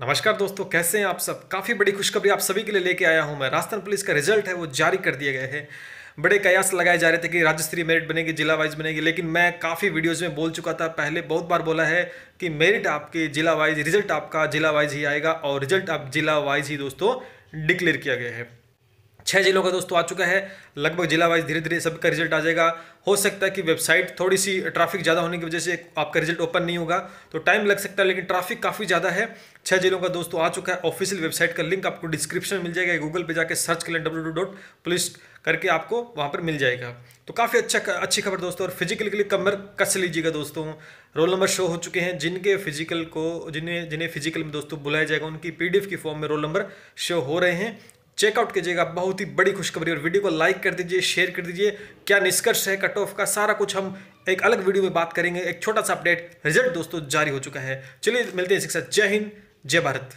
नमस्कार दोस्तों कैसे हैं आप सब काफ़ी बड़ी खुशखबरी आप सभी के लिए लेके आया हूं मैं राजस्थान पुलिस का रिजल्ट है वो जारी कर दिए गए हैं बड़े कयास लगाए जा रहे थे कि राज्य स्तरीय मेरिट बनेगी जिला वाइज बनेगी लेकिन मैं काफ़ी वीडियोज़ में बोल चुका था पहले बहुत बार बोला है कि मेरिट आपके जिला वाइज रिजल्ट आपका जिला वाइज ही आएगा और रिजल्ट आप जिला वाइज ही दोस्तों डिक्लेयर किया गया है छः जिलों का दोस्तों आ चुका है लगभग जिला वाइज धीरे धीरे सबका रिजल्ट आ जाएगा हो सकता है कि वेबसाइट थोड़ी सी ट्रैफिक ज़्यादा होने की वजह से आपका रिजल्ट ओपन नहीं होगा तो टाइम लग सकता है लेकिन ट्रैफिक काफ़ी ज़्यादा है छः जिलों का दोस्तों आ चुका है ऑफिशियल वेबसाइट का लिंक आपको डिस्क्रिप्शन में मिल जाएगा गूगल पर जाकर सर्च कर लें डब्ल्यू डॉट पुलिस करके आपको वहाँ पर मिल जाएगा तो काफ़ी अच्छा अच्छी खबर दोस्तों और फिजिकल के लिए कमर कस लीजिएगा दोस्तों रोल नंबर शो हो चुके हैं जिनके फिजिकल को जिन्हें जिन्हें फिजिकल में दोस्तों बुलाया जाएगा उनकी पीडीएफ की फॉर्म में रोल नंबर शो हो रहे हैं चेकआउट कीजिएगा बहुत ही बड़ी खुशखबरी और वीडियो को लाइक कर दीजिए शेयर कर दीजिए क्या निष्कर्ष है कट ऑफ का सारा कुछ हम एक अलग वीडियो में बात करेंगे एक छोटा सा अपडेट रिजल्ट दोस्तों जारी हो चुका है चलिए मिलते हैं इसके साथ जय हिंद जय भारत